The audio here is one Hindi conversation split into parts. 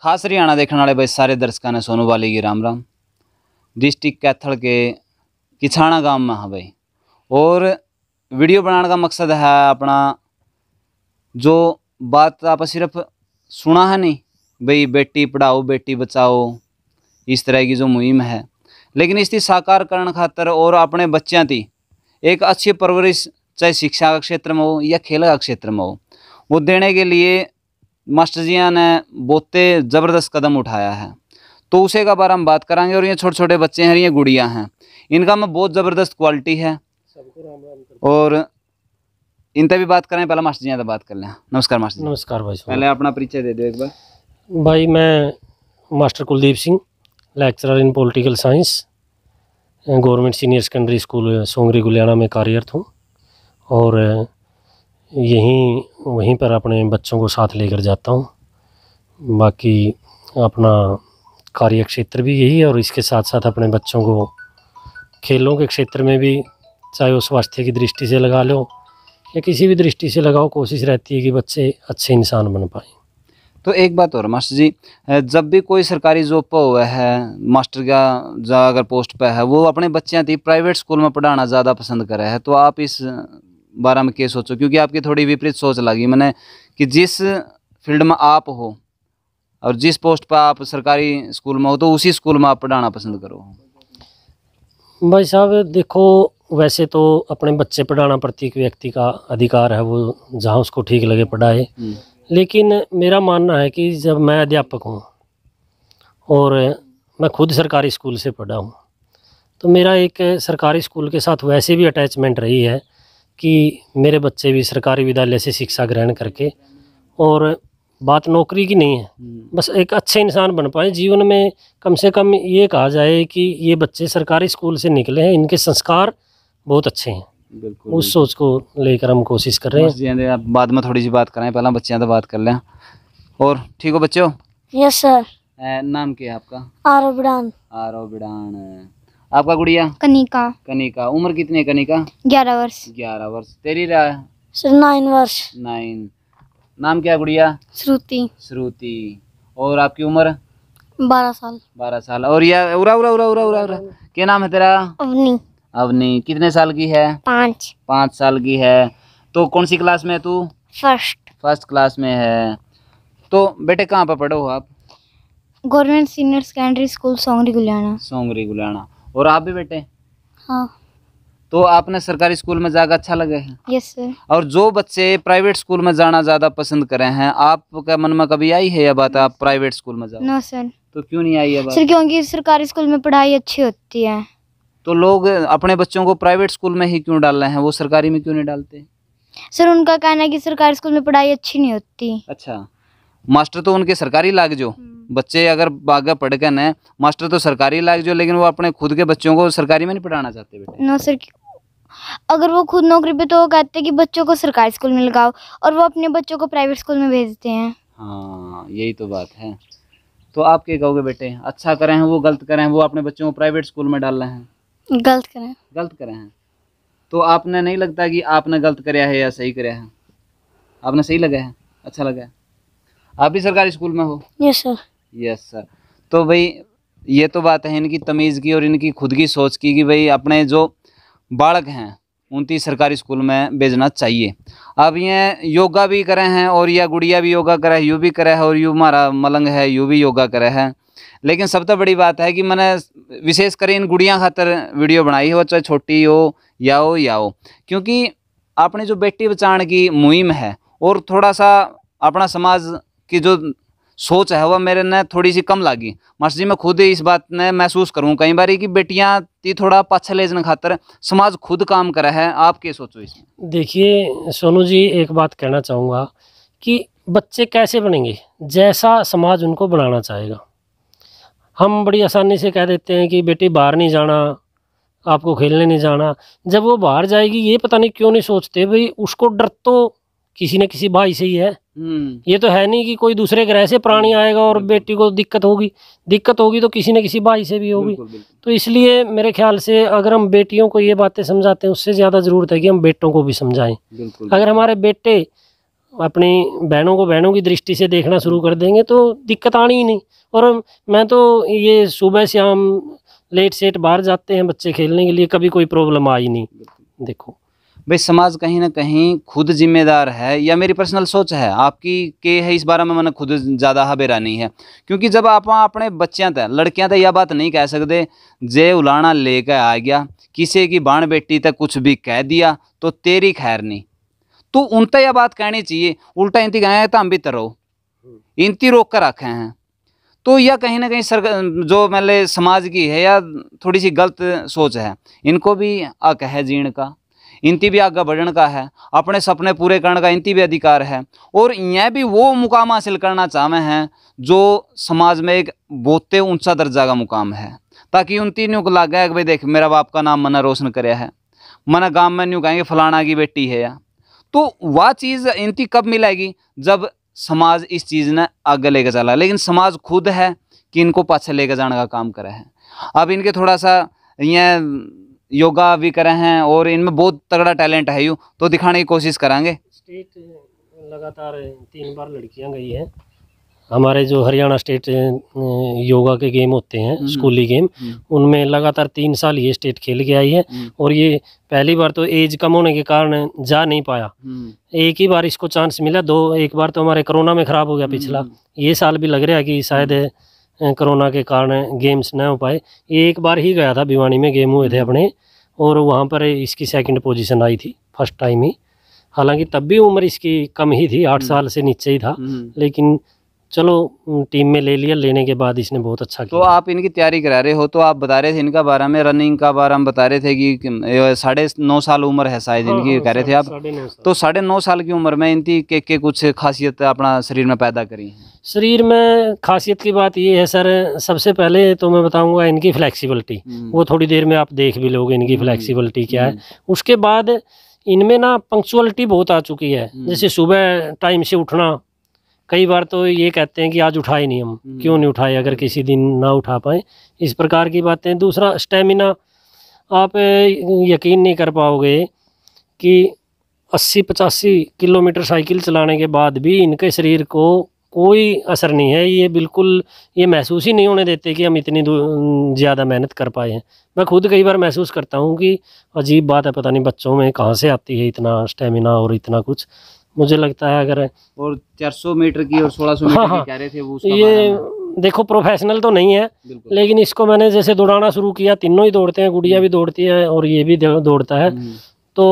खास हरियाणा देखने वाले भाई सारे दर्शकों ने सोनू वाले की राम राम डिस्ट्रिक्ट कैथल के किसाना गांव में है भाई और वीडियो बनाने का मकसद है अपना जो बात आप सिर्फ सुना है नहीं भाई बेटी पढ़ाओ बेटी बचाओ इस तरह की जो मुहिम है लेकिन इसकी साकार करने खातर और अपने बच्चों की एक अच्छी परवरिश चाहे शिक्षा का क्षेत्र में हो या खेल का क्षेत्र में हो वो देने के लिए मास्टर जिया ने बहुत ज़बरदस्त कदम उठाया है तो उसे का बार हम बात करेंगे और ये छोटे छोटे बच्चे हैं ये गुड़िया हैं इनका में बहुत ज़बरदस्त क्वालिटी है और इनते भी बात करें पहले मास्टर जी बात कर लें नमस्कार मास्टर जी नमस्कार भाई पहले अपना परिचय दे दो एक बार भाई मैं master Kuldeep Singh lecturer in political science government senior secondary school Songri Guliana में कार्यरत हूँ और यहीं वहीं पर अपने बच्चों को साथ लेकर जाता हूँ बाकी अपना कार्य क्षेत्र भी यही है और इसके साथ साथ अपने बच्चों को खेलों के क्षेत्र में भी चाहे वो स्वास्थ्य की दृष्टि से लगा लो या किसी भी दृष्टि से लगाओ कोशिश रहती है कि बच्चे अच्छे इंसान बन पाए तो एक बात और मास्टर जी जब भी कोई सरकारी जॉब पर हुआ है मास्टर का जहाँ अगर पोस्ट पर है वो अपने बच्चे थी प्राइवेट स्कूल में पढ़ाना ज़्यादा पसंद करे है तो आप इस बारे में क्या सोचो क्योंकि आपकी थोड़ी विपरीत सोच लगी मैंने कि जिस फील्ड में आप हो और जिस पोस्ट पर आप सरकारी स्कूल में हो तो उसी स्कूल में आप पढ़ाना पसंद करो भाई साहब देखो वैसे तो अपने बच्चे पढ़ाना प्रत्येक व्यक्ति का अधिकार है वो जहाँ उसको ठीक लगे पढ़ाए हम्म। लेकिन मेरा मानना है कि जब मैं अध्यापक हूँ और मैं खुद सरकारी स्कूल से पढ़ा हूँ तो मेरा एक सरकारी स्कूल के साथ वैसे भी अटैचमेंट रही है कि मेरे बच्चे भी सरकारी विद्यालय से शिक्षा ग्रहण करके और बात नौकरी की नहीं है हम्म। बस एक अच्छे इंसान बन पाए जीवन में कम से कम ये कहा जाए कि ये बच्चे सरकारी स्कूल से निकले हैं इनके संस्कार बहुत अच्छे हैं बिल्कुल उस सोच को लेकर हम कोशिश कर रहे हैं बाद में थोड़ी सी बात करें पहला बच्चों से तो बात कर लें और ठीक हो बच्चों यस सर नाम क्या है आपका आरो बिड़ान आरो बिड़ान आपका गुड़िया कनिका कनिका उम्र कितनी है कनिका ग्यारह वर्ष ग्यारह वर्ष तेरी राय सर नाइन वर्ष नाइन नाम क्या गुड़िया श्रुति श्रुति और आपकी उम्र बारह साल बारह साल और यह उरा उरा उरा उरा उरा उरा क्या नाम है तेरा अवनी अवनी कितने साल की है पाँच पाँच साल की है तो कौन सी क्लास में है तू फर्स्ट फर्स्ट क्लास में है तो बेटे कहाँ पर पढ़ो आप government senior secondary school Songri Gulana Songri Gulana और आप भी बेटे हाँ तो आपने सरकारी स्कूल में जाकर अच्छा लगे है यस सर और जो बच्चे प्राइवेट स्कूल में जाना ज़्यादा पसंद करे हैं आपका मन में कभी आई है यह बात आप प्राइवेट स्कूल में जाओ सर तो क्यों नहीं आई है सर क्योंकि सरकारी स्कूल में पढ़ाई अच्छी होती है तो लोग अपने बच्चों को प्राइवेट स्कूल में ही क्यों डाल रहे हैं वो सरकारी में क्यों नहीं डालते सर उनका कहना है कि सरकारी स्कूल में पढ़ाई अच्छी नहीं होती अच्छा मास्टर तो उनके सरकारी लाग जो hmm. बच्चे अगर बागे पढ़ गए ना मास्टर तो सरकारी लायक जो लेकिन वो अपने खुद के बच्चों को सरकारी में नहीं पढ़ाना चाहते बेटे नो सर अगर वो खुद नौकरी पे तो वो कहते हैं कि बच्चों को सरकारी स्कूल में लगाओ और वो अपने बच्चों को प्राइवेट स्कूल में भेजते हैं हाँ यही तो बात है तो आप क्या कहोगे बेटे अच्छा करें हैं वो गलत करें हैं वो अपने बच्चों को प्राइवेट स्कूल में डाल रहे हैं गलत करें गलत करें हैं तो आपने नहीं लगता कि आपने गलत कराया है या सही कराया है आपने सही लगा है अच्छा लगा है आप भी सरकारी स्कूल में हो यस सर यस सर तो भाई ये तो बात है इनकी तमीज़ की और इनकी खुद की सोच की कि भाई अपने जो बालक हैं उनती सरकारी स्कूल में भेजना चाहिए अब ये योगा भी करे हैं और यह गुड़िया भी योगा करे है यू भी करे है और यू मारा मलंग है यू भी योगा करे है लेकिन सब तो बड़ी बात है कि मैंने विशेष कर इन गुड़िया खातर वीडियो बनाई हो चाहे छोटी हो या हो या हो क्योंकि अपनी जो बेटी बचाने की मुहिम है और थोड़ा सा अपना समाज की जो सोच है वह मेरे ने थोड़ी सी कम लागी मास्टर जी मैं खुद इस बात ने महसूस करूँ कई बार कि बेटियाँ ती थोड़ा पाछा ले जाने खातर समाज खुद काम करा है आप क्या सोचो इस देखिए सोनू जी एक बात कहना चाहूँगा कि बच्चे कैसे बनेंगे जैसा समाज उनको बनाना चाहेगा हम बड़ी आसानी से कह देते हैं कि बेटी बाहर नहीं जाना आपको खेलने नहीं जाना जब वो बाहर जाएगी ये पता नहीं क्यों नहीं सोचते भाई उसको डर तो किसी न किसी भाई से ही है हम्म। ये तो है नहीं कि कोई दूसरे ग्रह से प्राणी आएगा और बेटी को दिक्कत होगी दिक्कत होगी तो किसी न किसी भाई से भी होगी तो इसलिए मेरे ख्याल से अगर हम बेटियों को ये बातें समझाते हैं उससे ज़्यादा ज़रूरत है कि हम बेटों को भी समझाएं अगर हमारे बेटे अपनी बहनों को बहनों की दृष्टि से देखना शुरू कर देंगे तो दिक्कत आनी ही नहीं और मैं तो ये सुबह शाम लेट सेट बाहर जाते हैं बच्चे खेलने के लिए कभी कोई प्रॉब्लम आई नहीं देखो भाई समाज कहीं ना कहीं खुद जिम्मेदार है या मेरी पर्सनल सोच है आपकी के है इस बारे में मैंने खुद ज़्यादा हबेरा नहीं है क्योंकि जब आप अपने बच्चों तक लड़कियां तक यह बात नहीं कह सकते जे उलाना लेकर आ गया किसी की बाण बेटी तक कुछ भी कह दिया तो तेरी खैर नहीं तो उन तक यह बात कहनी चाहिए उल्टा इनती कहें तो हम भी तरो इनती रोक कर रखे हैं तो यह कहीं ना कहीं सर जो मतलब समाज की है या थोड़ी सी गलत सोच है इनको भी अक है जीण का इनती भी आगे बढ़ने का है अपने सपने पूरे करने का इनती भी अधिकार है और यह भी वो मुकाम हासिल करना चाहे हैं जो समाज में एक बहुत ऊंचा दर्जा का मुकाम है ताकि उन तीनों को लागे कि भाई देख मेरा बाप का नाम मना रोशन कराया है मना गांव में न्यू कहेंगे फलाना की बेटी है या तो वह चीज़ इनती कब मिलेगी जब समाज इस चीज़ ने आगे लेकर चला लेकिन समाज खुद है कि इनको पाछे लेकर जाने का काम करा है अब इनके थोड़ा सा यह योगा भी करे हैं और इनमें बहुत तगड़ा टैलेंट है यू तो दिखाने की कोशिश करेंगे स्टेट लगातार तीन बार लड़कियां गई हैं हमारे जो हरियाणा स्टेट योगा के गेम होते हैं हम्म। स्कूली गेम हम्म। उनमें लगातार तीन साल ये स्टेट खेल के आई है हम्म। और ये पहली बार तो एज कम होने के कारण जा नहीं पाया एक ही बार इसको चांस मिला दो एक बार तो हमारे कोरोना में ख़राब हो गया पिछला ये साल भी लग रहा है कि शायद कोरोना के कारण गेम्स न हो पाए ये एक बार ही गया था भिवानी में गेम हुए थे अपने और वहाँ पर इसकी सेकंड पोजीशन आई थी फर्स्ट टाइम ही हालांकि तब भी उम्र इसकी कम ही थी आठ हम्म। साल से नीचे ही था हम्म। लेकिन चलो टीम में ले लिया लेने के बाद इसने बहुत अच्छा तो किया तो आप इनकी तैयारी करा रहे हो तो आप बता रहे थे इनका बारे में रनिंग का बारे में बता रहे थे कि साढ़े नौ साल उम्र है शायद हाँ, इनकी कह रहे हाँ, थे आप तो साढ़े नौ साल की उम्र में इनकी के, के कुछ खासियत अपना शरीर में पैदा करी शरीर में खासियत की बात ये है सर सबसे पहले तो मैं बताऊँगा इनकी फ्लैक्सीबिलिटी हम्म। वो थोड़ी देर में आप देख भी लोगे इनकी फ्लैक्सीबिलिटी हम्म, हम्म, क्या है उसके बाद इनमें ना पंक्चुअलिटी बहुत आ चुकी है जैसे सुबह टाइम से उठना कई बार तो ये कहते हैं कि आज उठाए नहीं हम हम्म। क्यों नहीं उठाए अगर किसी दिन ना उठा पाए इस प्रकार की बातें दूसरा स्टेमिना आप यकीन नहीं कर पाओगे कि अस्सी पचासी किलोमीटर साइकिल चलाने के बाद भी इनके शरीर को कोई असर नहीं है ये बिल्कुल ये महसूस ही नहीं होने देते कि हम इतनी ज़्यादा मेहनत कर पाए हैं मैं खुद कई बार महसूस करता हूँ कि अजीब बात है पता नहीं बच्चों में कहाँ से आती है इतना स्टेमिना और इतना कुछ मुझे लगता है अगर और सौ मीटर की और 1600 मीटर हाँ, की हाँ। रहे थे वो ये देखो प्रोफेशनल तो नहीं है लेकिन इसको मैंने जैसे दौड़ाना शुरू किया तीनों ही दौड़ते हैं गुड़िया भी हम्म। दौड़ती है और ये भी दौड़ता है हम्म। तो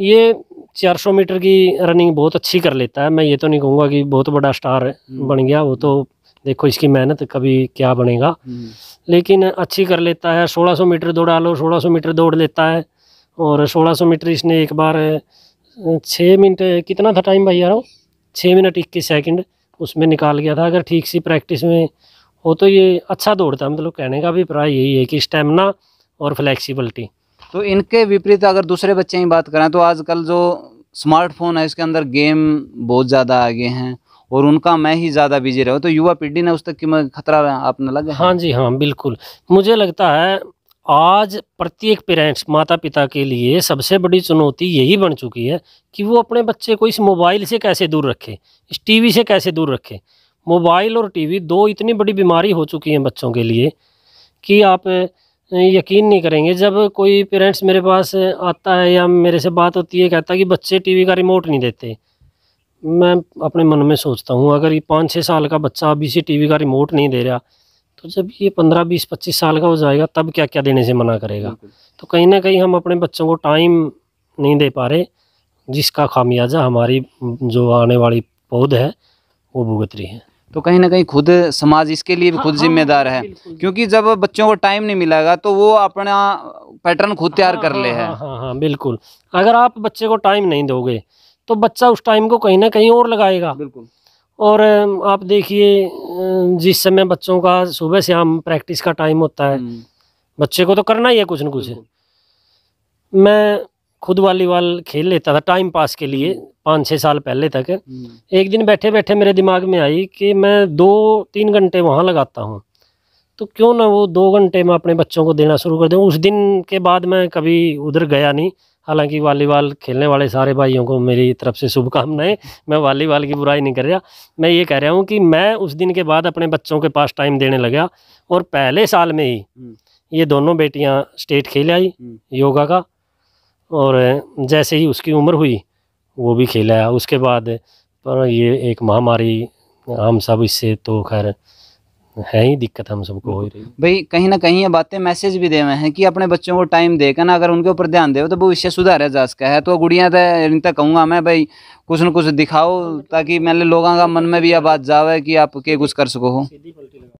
ये चार सौ मीटर की रनिंग बहुत अच्छी कर लेता है मैं ये तो नहीं कहूँगा कि बहुत बड़ा स्टार हम्म। बन गया वो तो देखो इसकी मेहनत कभी क्या बनेगा लेकिन अच्छी कर लेता है सौ मीटर दौड़ा लो सौ मीटर दौड़ लेता है और सौ मीटर इसने एक बार छः मिनट कितना था टाइम भाई यार छः मिनट इक्कीस सेकंड उसमें निकाल गया था अगर ठीक सी प्रैक्टिस में हो तो ये अच्छा दौड़ता मतलब कहने का भी प्राय यही है कि स्टेमिना और फ्लैक्सीबिलिटी तो इनके विपरीत अगर दूसरे बच्चे की बात करें तो आजकल जो स्मार्टफोन है इसके अंदर गेम बहुत ज़्यादा आगे हैं और उनका मैं ही ज़्यादा बिजी रहूँ तो युवा पीढ़ी ने उस तक की खतरा आपने लगा हाँ जी हाँ बिल्कुल मुझे लगता है आज प्रत्येक पेरेंट्स माता पिता के लिए सबसे बड़ी चुनौती यही बन चुकी है कि वो अपने बच्चे को इस मोबाइल से कैसे दूर रखें इस टीवी से कैसे दूर रखें मोबाइल और टीवी दो इतनी बड़ी बीमारी हो चुकी हैं बच्चों के लिए कि आप यकीन नहीं करेंगे जब कोई पेरेंट्स मेरे पास आता है या मेरे से बात होती है कहता है कि बच्चे टीवी का रिमोट नहीं देते मैं अपने मन में सोचता हूँ अगर ये पाँच छः साल का बच्चा अभी से टीवी का रिमोट नहीं दे रहा तो जब ये पंद्रह बीस पच्चीस साल का हो जाएगा तब क्या क्या देने से मना करेगा तो कहीं ना कहीं हम अपने बच्चों को टाइम नहीं दे पा रहे जिसका खामियाजा हमारी जो आने वाली पौध है वो भुगत रही है तो कहीं ना कहीं खुद समाज इसके लिए भी हाँ, खुद हाँ, जिम्मेदार हाँ, है क्योंकि जब बच्चों को टाइम नहीं मिलेगा तो वो अपना पैटर्न खुद तैयार हाँ, कर ले हाँ, है हाँ हाँ, हाँ बिल्कुल अगर आप बच्चे को टाइम नहीं दोगे तो बच्चा उस टाइम को कहीं ना कहीं और लगाएगा बिल्कुल और आप देखिए जिस समय बच्चों का सुबह से हम प्रैक्टिस का टाइम होता है हम्म। बच्चे को तो करना ही है कुछ ना कुछ मैं खुद वॉलीबॉल खेल लेता था टाइम पास के लिए हम्म। पाँच छः साल पहले तक हम्म। एक दिन बैठे बैठे मेरे दिमाग में आई कि मैं दो तीन घंटे वहाँ लगाता हूँ तो क्यों ना वो दो घंटे मैं अपने बच्चों को देना शुरू कर दूँ उस दिन के बाद मैं कभी उधर गया नहीं हालांकि वॉलीबॉल खेलने वाले सारे भाइयों को मेरी तरफ से शुभकामनाएं मैं वॉलीबॉल की बुराई नहीं कर रहा मैं ये कह रहा हूँ कि मैं उस दिन के बाद अपने बच्चों के पास टाइम देने लगा और पहले साल में ही हम्म। ये दोनों बेटियाँ स्टेट खेल आई हम्म। योगा का और जैसे ही उसकी उम्र हुई वो भी खेला उसके बाद पर ये एक महामारी हम सब इससे तो खैर है ही दिक्कत हम सबको हो रही भाई कहीं ना कहीं ये बातें मैसेज भी दे हैं कि अपने बच्चों को टाइम देकर ना अगर उनके ऊपर ध्यान दे तो भविष्य सुधारा जा सका है तो गुड़िया तो, तो कहूँगा मैं भाई कुछ न कुछ दिखाओ ताकि मैंने लोगों का मन में भी यह बात जावे कि आप के कुछ कर सको हो